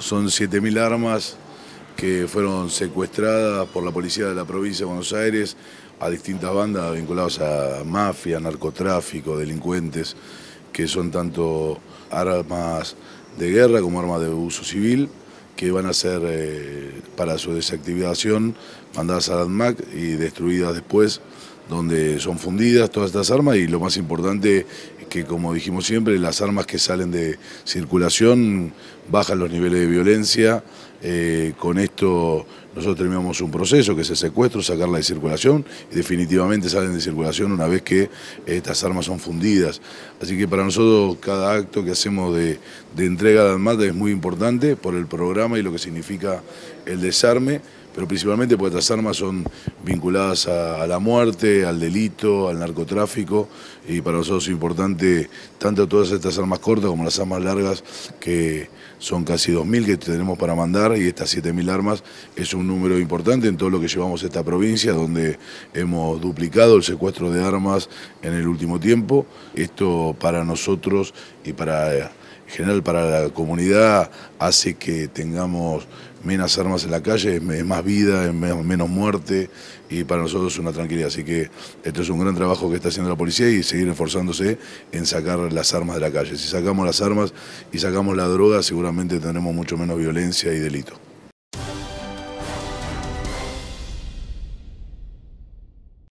Son 7.000 armas que fueron secuestradas por la policía de la provincia de Buenos Aires a distintas bandas vinculadas a mafia, narcotráfico, delincuentes, que son tanto armas de guerra como armas de uso civil, que van a ser eh, para su desactivación mandadas a la y destruidas después donde son fundidas todas estas armas y lo más importante es que, como dijimos siempre, las armas que salen de circulación bajan los niveles de violencia. Eh, con esto nosotros terminamos un proceso que es el secuestro, sacarla de circulación y definitivamente salen de circulación una vez que eh, estas armas son fundidas. Así que para nosotros cada acto que hacemos de, entrega de armas es muy importante por el programa y lo que significa el desarme pero principalmente porque estas armas son vinculadas a, la muerte, al delito, al narcotráfico, y para nosotros es importante tanto todas estas armas cortas como las armas largas, que son casi 2.000 que tenemos para mandar, y estas 7.000 armas es un número importante en todo lo que llevamos a esta provincia, donde hemos duplicado el secuestro de armas en el último tiempo. Esto para nosotros y para general para la comunidad hace que tengamos menos armas en la calle, es más vida, es menos muerte y para nosotros es una tranquilidad. Así que esto es un gran trabajo que está haciendo la policía y seguir esforzándose en sacar las armas de la calle. Si sacamos las armas y sacamos la droga, seguramente tendremos mucho menos violencia y delito.